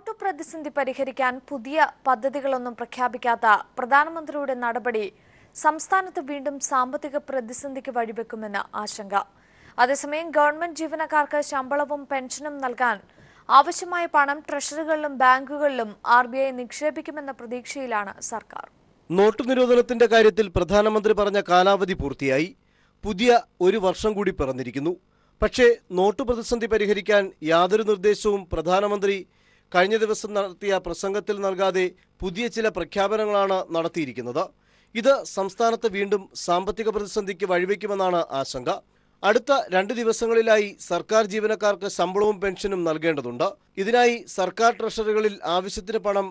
note പ്രതിസന്ധി പരിഹരിക്കാൻ പുതിയ പദ്ധതികളൊന്നും പ്രഖ്യാപിക്കാത്ത പ്രധാനമന്ത്രിയുടെ നടപടി സംസ്ഥാനത്ത് വീണ്ടും സാമ്പത്തിക പ്രതിസന്ധിക്ക് വഴിവെക്കുമെന്ന് ആശങ്ക അതേസമയം ഗവൺമെന്റ് ജീവനക്കാർക്ക് ശമ്പളവും പെൻഷനും നൽകാൻ ആവശ്യമായ പണം ട്രഷറികളിലും ബാങ്കുകളിലും ആർ ബി ഐ നിക്ഷേപിക്കുമെന്ന പ്രതീക്ഷയിലാണ് സർക്കാർ നോട്ടു നിരോധനത്തിന്റെ കാര്യത്തിൽ പ്രധാനമന്ത്രി പറഞ്ഞ കാലാവധി പൂർത്തിയായി പുതിയ ഒരു വർഷം കൂടി പിറന്നിരിക്കുന്നു പക്ഷേ നോട്ടു പ്രതിസന്ധി പരിഹരിക്കാൻ യാതൊരു നിർദ്ദേശവും പ്രധാനമന്ത്രി കഴിഞ്ഞ ദിവസം നടത്തിയ പ്രസംഗത്തിൽ നൽകാതെ പുതിയ ചില പ്രഖ്യാപനങ്ങളാണ് നടത്തിയിരിക്കുന്നത് ഇത് സംസ്ഥാനത്ത് വീണ്ടും സാമ്പത്തിക പ്രതിസന്ധിക്ക് വഴിവെക്കുമെന്നാണ് ആശങ്ക അടുത്ത രണ്ട് ദിവസങ്ങളിലായി സർക്കാർ ജീവനക്കാർക്ക് ശമ്പളവും പെൻഷനും നൽകേണ്ടതുണ്ട് ഇതിനായി സർക്കാർ ട്രഷറികളിൽ ആവശ്യത്തിന് പണം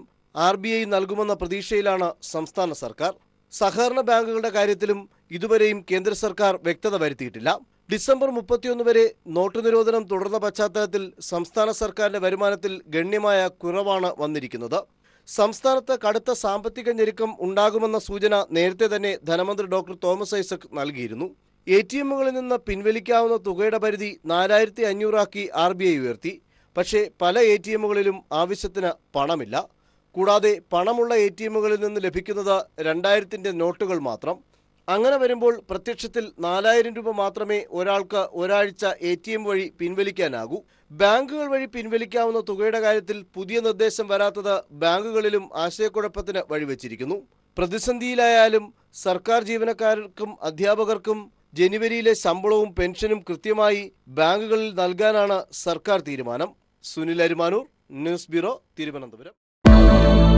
ആർ ബി ഐ നൽകുമെന്ന പ്രതീക്ഷയിലാണ് സംസ്ഥാന സർക്കാർ സഹകരണ ബാങ്കുകളുടെ കാര്യത്തിലും ഇതുവരെയും കേന്ദ്ര സർക്കാർ വ്യക്തത വരുത്തിയിട്ടില്ല ഡിസംബർ മുപ്പത്തിയൊന്ന് വരെ നോട്ടു നിരോധനം തുടർന്ന പശ്ചാത്തലത്തിൽ സംസ്ഥാന സർക്കാരിന്റെ വരുമാനത്തിൽ ഗണ്യമായ കുറവാണ് വന്നിരിക്കുന്നത് സംസ്ഥാനത്ത് കടുത്ത സാമ്പത്തിക ഞെരുക്കം ഉണ്ടാകുമെന്ന സൂചന നേരത്തെ തന്നെ ധനമന്ത്രി ഡോക്ടർ തോമസ് ഐസക് നൽകിയിരുന്നു എ ടി എമ്മുകളിൽ നിന്ന് പിൻവലിക്കാവുന്ന തുകയുടെ പരിധി നാലായിരത്തി അഞ്ഞൂറാക്കി ആർ ബി ഐ ഉയർത്തി പക്ഷേ പല എ ടി എമ്മുകളിലും ആവശ്യത്തിന് പണമില്ല കൂടാതെ പണമുള്ള എ ടി എമ്മുകളിൽ നിന്ന് ലഭിക്കുന്നത് രണ്ടായിരത്തിൻ്റെ നോട്ടുകൾ മാത്രം അങ്ങനെ വരുമ്പോൾ പ്രത്യക്ഷത്തിൽ നാലായിരം രൂപ മാത്രമേ ഒരാൾക്ക് ഒരാഴ്ച എ ടി എം വഴി പിൻവലിക്കാനാകൂ ബാങ്കുകൾ വഴി പിൻവലിക്കാവുന്ന തുകയുടെ കാര്യത്തിൽ പുതിയ നിർദ്ദേശം വരാത്തത് ബാങ്കുകളിലും ആശയക്കുഴപ്പത്തിന് വഴിവെച്ചിരിക്കുന്നു പ്രതിസന്ധിയിലായാലും സർക്കാർ ജീവനക്കാർക്കും അധ്യാപകർക്കും ജനുവരിയിലെ ശമ്പളവും പെൻഷനും കൃത്യമായി ബാങ്കുകളിൽ നൽകാനാണ് സർക്കാർ തീരുമാനം സുനിൽ അരുമാനൂർ ന്യൂസ് ബ്യൂറോ തിരുവനന്തപുരം